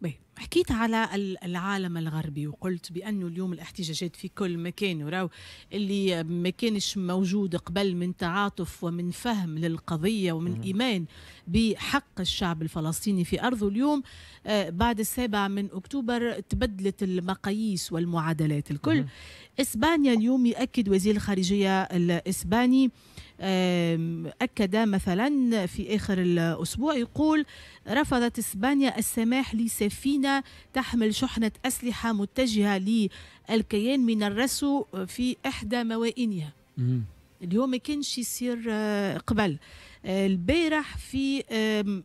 Wait. حكيت على العالم الغربي وقلت بانه اليوم الاحتجاجات في كل مكان وراو اللي ما كانش موجود قبل من تعاطف ومن فهم للقضيه ومن ايمان بحق الشعب الفلسطيني في ارضه اليوم آه، بعد السابع من اكتوبر تبدلت المقاييس والمعادلات الكل اسبانيا اليوم يؤكد وزير الخارجيه الاسباني أكد مثلا في آخر الأسبوع يقول رفضت إسبانيا السماح لسفينة تحمل شحنة أسلحة متجهة للكيان من الرسو في إحدى موائنها اليوم ما كانش يصير آه، قبل آه، البارح في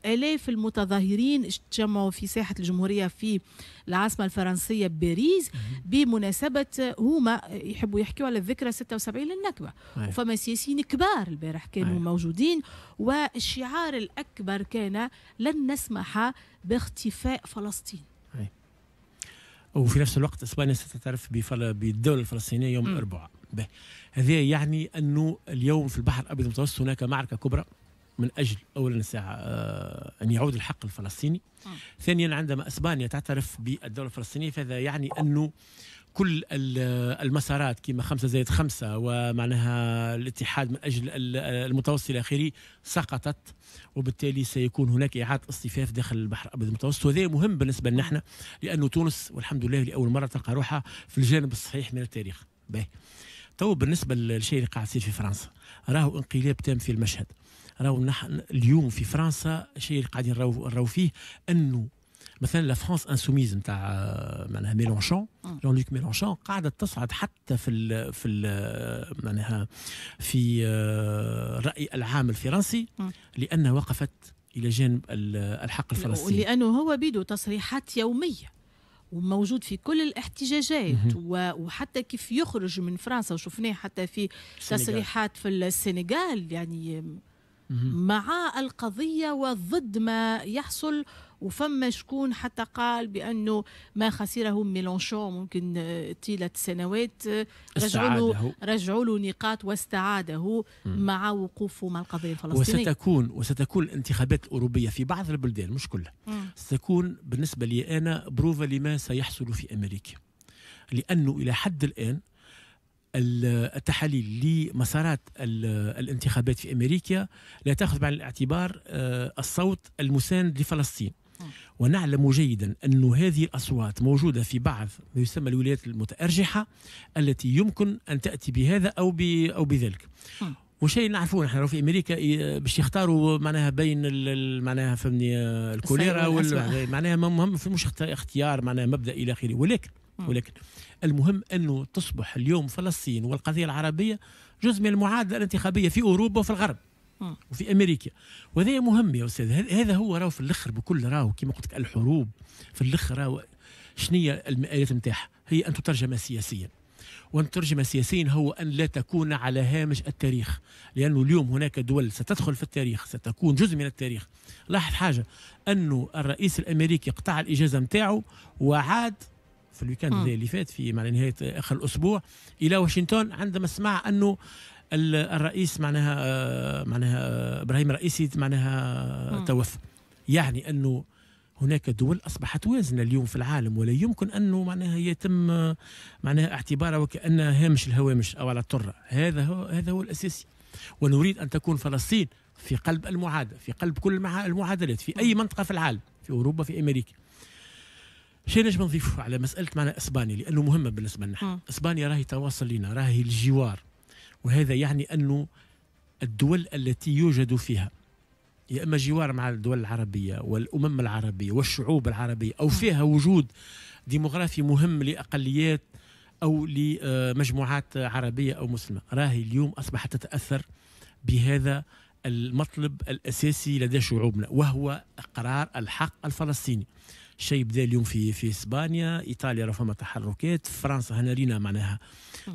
الاف المتظاهرين اجتمعوا في ساحه الجمهوريه في العاصمه الفرنسيه باريس بمناسبه آه، هما يحبوا يحكيوا على الذكرى 76 للنكبه أيه. وفما سياسيين كبار البارح كانوا أيه. موجودين والشعار الاكبر كان لن نسمح باختفاء فلسطين وفي نفس الوقت اسبانيا ستعترف بالدوله الفلسطينيه يوم الاربعاء هذا يعني انه اليوم في البحر الابيض المتوسط هناك معركه كبرى من اجل اولا ساعة آه، ان يعود الحق الفلسطيني ثانيا عندما اسبانيا تعترف بالدوله الفلسطينيه فهذا يعني انه كل المسارات كما خمسة زائد خمسة ومعناها الاتحاد من أجل المتوسط إلى آخره سقطت وبالتالي سيكون هناك إعادة اصطفاف داخل البحر الأبيض المتوسط وهذا مهم بالنسبة لنا لأنه تونس والحمد لله لأول مرة تلقى روحها في الجانب الصحيح من التاريخ باهي تو بالنسبة للشيء اللي قاعد يصير في فرنسا راهو انقلاب تام في المشهد راهو نحن اليوم في فرنسا الشيء اللي قاعدين نراو فيه أنه مثلا لا فرانس انسوميز نتاع آه، معناها ميلونشون آه. جون لوك ميلونشون قاعده تصعد حتى في ال في ال آه، معناها في الراي العام الفرنسي لانها وقفت الى جانب الحق الفلسطيني لانه هو بيدو تصريحات يوميه وموجود في كل الاحتجاجات وحتى كيف يخرج من فرنسا وشفناه حتى في تصريحات في السنغال يعني مع القضية وضد ما يحصل وفما شكون حتى قال بانه ما خسره ميلونشو ممكن طيله سنوات رجعوا له رجعوا له نقاط واستعاده مع وقوفه مع القضيه الفلسطينيه وستكون وستكون الانتخابات الاوروبيه في بعض البلدان مش كلها ستكون بالنسبه لي انا بروفا لما سيحصل في امريكا لانه الى حد الان التحاليل لمسارات الانتخابات في امريكا لا تاخذ بعين الاعتبار آه، الصوت المساند لفلسطين ونعلم جيدا أن هذه الأصوات موجودة في بعض ما يسمى الولايات المتأرجحة التي يمكن أن تأتي بهذا أو, أو بذلك وشيء نعرفوه نحن في امريكا باش يختاروا معناها بين معناها فهمني آه، الكوليرا معناها مهم في مش اختيار معناها مبدا الى اخره ولكن ولكن المهم أنه تصبح اليوم فلسطين والقضية العربية جزء من المعادلة الانتخابية في أوروبا وفي الغرب وفي امريكا وهذا مهم يا استاذ هذا هو راهو في الاخر بكل راهو كما قلت لك الحروب في الاخر راهو هي المآلات نتاعها هي ان تترجم سياسيا وان تترجم سياسيا هو ان لا تكون على هامش التاريخ لانه اليوم هناك دول ستدخل في التاريخ ستكون جزء من التاريخ لاحظ حاجه انه الرئيس الامريكي قطع الاجازه نتاعو وعاد في الويكاند اللي فات في معنى نهايه اخر الاسبوع الى واشنطن عندما سمع انه الرئيس معناها آه، معناها آه، ابراهيم رئيسي معناها توفى يعني انه هناك دول اصبحت وازنه اليوم في العالم ولا يمكن انه معناها يتم معناها اعتبارها وكانها هامش الهوامش او على الطره هذا هو هذا هو الاساسي ونريد ان تكون فلسطين في قلب المعادله في قلب كل المعادلات في اي منطقه في العالم في اوروبا في امريكا شيء نجم نضيفه على مساله معنى اسبانيا لانه مهمه بالنسبه لنا اسبانيا راهي تواصل لنا راهي الجوار وهذا يعني انه الدول التي يوجد فيها يا اما جوار مع الدول العربيه والامم العربيه والشعوب العربيه او فيها وجود ديموغرافي مهم لاقليات او لمجموعات عربيه او مسلمه راهي اليوم اصبحت تتاثر بهذا المطلب الاساسي لدى شعوبنا وهو اقرار الحق الفلسطيني شيء بدا اليوم في في اسبانيا ايطاليا رفما فما تحركات فرنسا هنا رينا معناها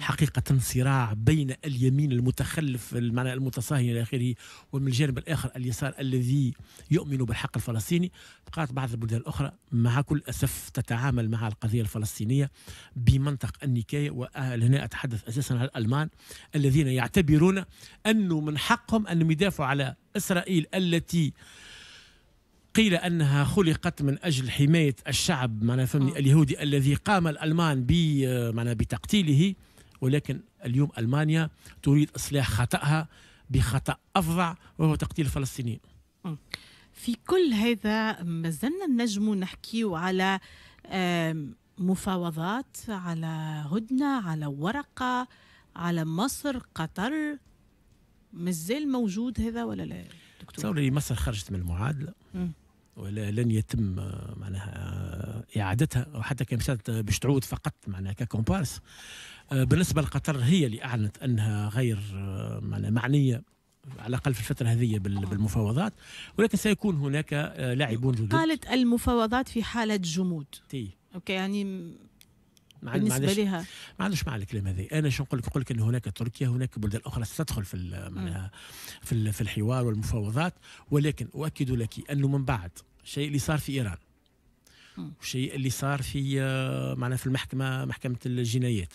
حقيقه صراع بين اليمين المتخلف معناها المتصهين الى اخره ومن الجانب الاخر اليسار الذي يؤمن بالحق الفلسطيني بقات بعض البلدان الاخرى مع كل اسف تتعامل مع القضيه الفلسطينيه بمنطق النكايه وهنا اتحدث اساسا عن الالمان الذين يعتبرون انه من حقهم انهم يدافعوا على اسرائيل التي قيل انها خلقت من اجل حمايه الشعب معنا فهمني آه. اليهودي الذي قام الالمان معنا بتقتيله ولكن اليوم المانيا تريد اصلاح خطاها بخطا افظع وهو تقتيل الفلسطينيين. آه. في كل هذا ما زلنا نجم نحكيو على مفاوضات على هدنه على ورقه على مصر قطر مازال موجود هذا ولا لا دكتور؟ مصر خرجت من المعادله ولا لن يتم آه، معناها آه، اعادتها او حتى كان آه، باش تعود فقط معناها ككومبارس بالنسبه لقطر هي اللي اعلنت انها غير معناها معنيه على الاقل في الفتره هذه بالمفاوضات ولكن سيكون هناك لاعبون جدد قالت المفاوضات في حاله جمود تي. اوكي يعني بالنسبه لها عندش مع الكلام هذا انا شو نقول لك نقول لك ان هناك تركيا هناك بلدان اخرى ستدخل في معناها في, في الحوار والمفاوضات ولكن اؤكد لك انه من بعد الشيء اللي صار في ايران والشيء اللي صار في آه، معناها في المحكمه محكمه الجنايات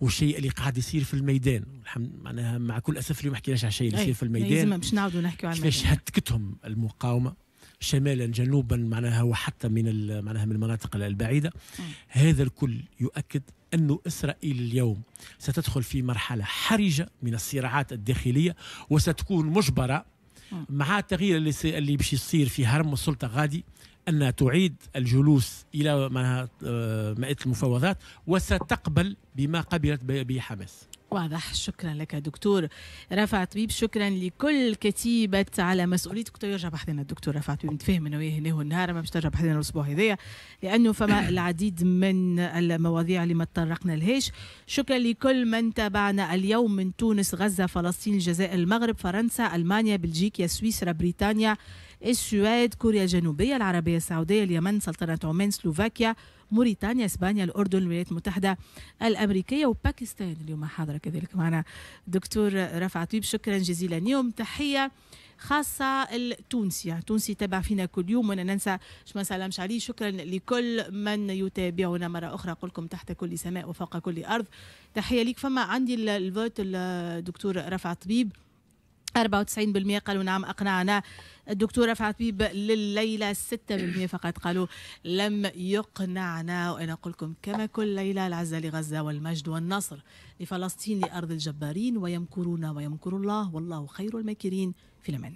والشيء اللي قاعد يصير في الميدان معناها مع كل اسف اليوم ما حكيناش على الشيء اللي يصير في الميدان لازم باش نعاودوا نحكيوا على الميدان كيفاش هتكتهم المقاومه شمالا جنوبا معناها وحتى من معناها من المناطق البعيده هذا الكل يؤكد أن إسرائيل اليوم ستدخل في مرحلة حرجة من الصراعات الداخلية وستكون مجبرة مع التغيير اللي, اللي باش يصير في هرم السلطة غادي أنها تعيد الجلوس إلى آه، مائدة المفاوضات وستقبل بما قبلت به حماس واضح شكرا لك دكتور رفع طبيب شكرا لكل كتيبة على مسؤوليتك ترجع بحثنا الدكتور رفع طبيب نتفاهم انا وياه هنا النهار ما باش ترجع بحثنا الاسبوع هذايا لانه فما العديد من المواضيع اللي ما تطرقنا لهاش شكرا لكل من تابعنا اليوم من تونس غزة فلسطين الجزائر المغرب فرنسا المانيا بلجيكا سويسرا بريطانيا السويد كوريا الجنوبية العربية السعودية اليمن سلطنة عمان سلوفاكيا موريتانيا اسبانيا الاردن الولايات المتحده الامريكيه وباكستان اليوم حاضره كذلك معنا دكتور رفع طيب شكرا جزيلا اليوم تحيه خاصة التونسي تونسي تابع فينا كل يوم ولا ننسى ما سلامش عليه شكرا لكل من يتابعنا مرة أخرى قلكم تحت كل سماء وفوق كل أرض تحية ليك فما عندي الفوت الدكتور رفع طبيب 94% قالوا نعم أقنعنا الدكتورة فاتبيب لليلة 6% فقط قالوا لم يقنعنا وأنا أقول لكم كما كل ليلة العزة لغزة والمجد والنصر لفلسطين لأرض الجبارين ويمكرون ويمكر الله والله خير الماكرين في الأمان